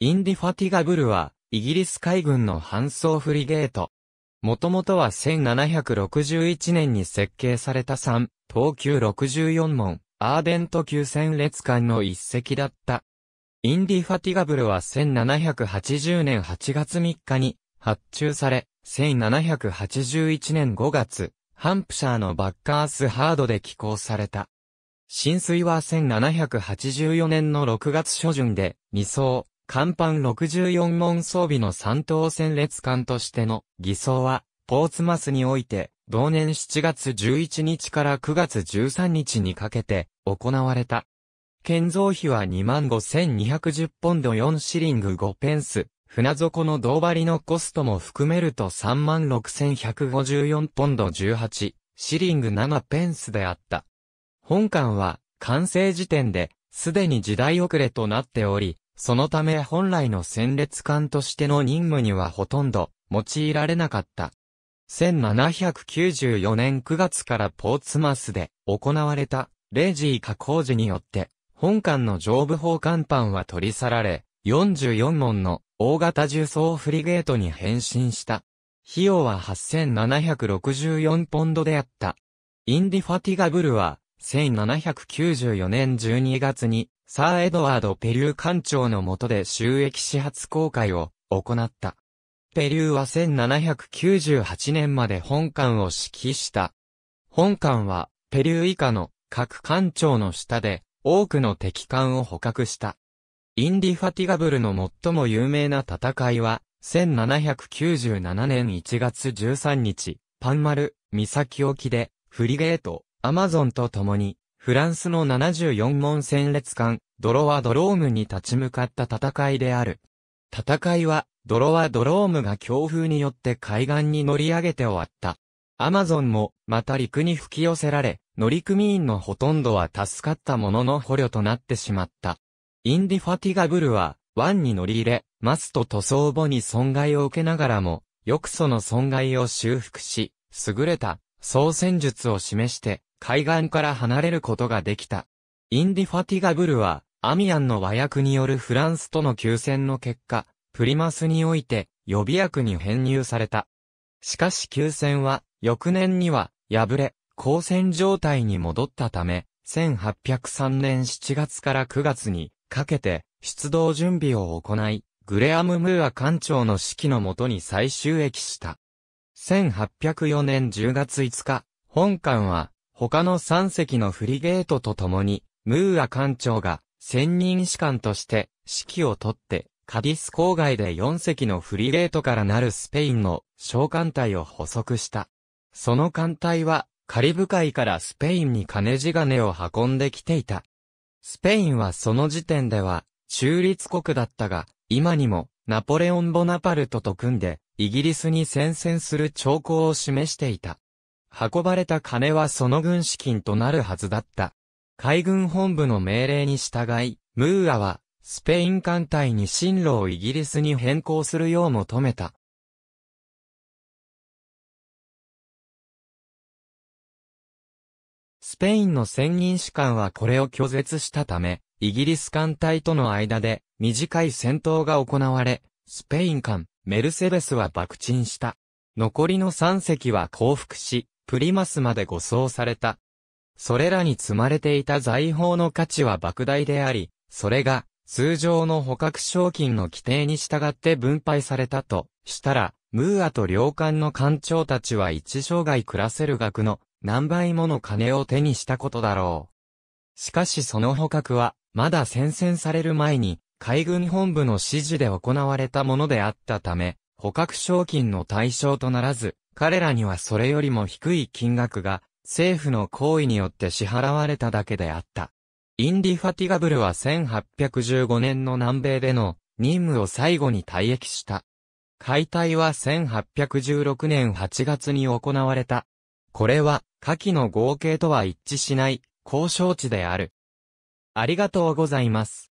インディファティガブルは、イギリス海軍の搬送フリゲート。もともとは1761年に設計された3、東急64門、アーデント級戦列艦の一隻だった。インディファティガブルは1780年8月3日に発注され、1781年5月、ハンプシャーのバッカースハードで寄港された。浸水は1784年の6月初旬で2層、甲板64門装備の三等戦列艦としての偽装は、ポーツマスにおいて、同年7月11日から9月13日にかけて行われた。建造費は25,210ポンド4シリング5ペンス、船底の胴張りのコストも含めると36,154ポンド18シリング7ペンスであった。本館は完成時点で、すでに時代遅れとなっており、そのため本来の戦列艦としての任務にはほとんど用いられなかった。1794年9月からポーツマスで行われたレイジー加工時によって本艦の上部砲艦板は取り去られ44門の大型重装フリゲートに変身した。費用は8764ポンドであった。インディファティガブルは1794年12月に、サー・エドワード・ペリュー艦長の下で収益始発公開を行った。ペリューは1798年まで本艦を指揮した。本艦は、ペリュー以下の各艦長の下で、多くの敵艦を捕獲した。インディファティガブルの最も有名な戦いは、1797年1月13日、パンマル、岬沖で、フリゲート、アマゾンと共に、フランスの74門戦列艦、ドロワドロームに立ち向かった戦いである。戦いは、ドロワドロームが強風によって海岸に乗り上げて終わった。アマゾンも、また陸に吹き寄せられ、乗組員のほとんどは助かったものの捕虜となってしまった。インディファティガブルは、湾に乗り入れ、マスト塗装母に損害を受けながらも、よくその損害を修復し、優れた、操船術を示して、海岸から離れることができた。インディファティガブルは、アミアンの和訳によるフランスとの休戦の結果、プリマスにおいて予備役に編入された。しかし休戦は、翌年には、敗れ、交戦状態に戻ったため、1803年7月から9月にかけて出動準備を行い、グレアム・ムーア艦長の指揮のもとに再収益した。1804年10月5日、本艦は他の3隻のフリゲートと共に、ムーア艦長が専任士官として指揮をとって、カディス郊外で4隻のフリゲートからなるスペインの小艦隊を捕捉した。その艦隊はカリブ海からスペインに金地金を運んできていた。スペインはその時点では中立国だったが、今にもナポレオン・ボナパルトと組んでイギリスに宣戦する兆候を示していた。運ばれた金はその軍資金となるはずだった。海軍本部の命令に従い、ムーアは、スペイン艦隊に進路をイギリスに変更するよう求めた。スペインの専任士官はこれを拒絶したため、イギリス艦隊との間で短い戦闘が行われ、スペイン艦メルセデスは爆沈した。残りの3隻は降伏し、プリマスまで護送された。それらに積まれていた財宝の価値は莫大であり、それが通常の捕獲賞金の規定に従って分配されたとしたら、ムーアと領館の官長たちは一生涯暮らせる額の何倍もの金を手にしたことだろう。しかしその捕獲は、まだ戦線される前に、海軍本部の指示で行われたものであったため、捕獲賞金の対象とならず、彼らにはそれよりも低い金額が、政府の行為によって支払われただけであった。インディファティガブルは1815年の南米での任務を最後に退役した。解体は1816年8月に行われた。これは、下記の合計とは一致しない、交渉値である。ありがとうございます。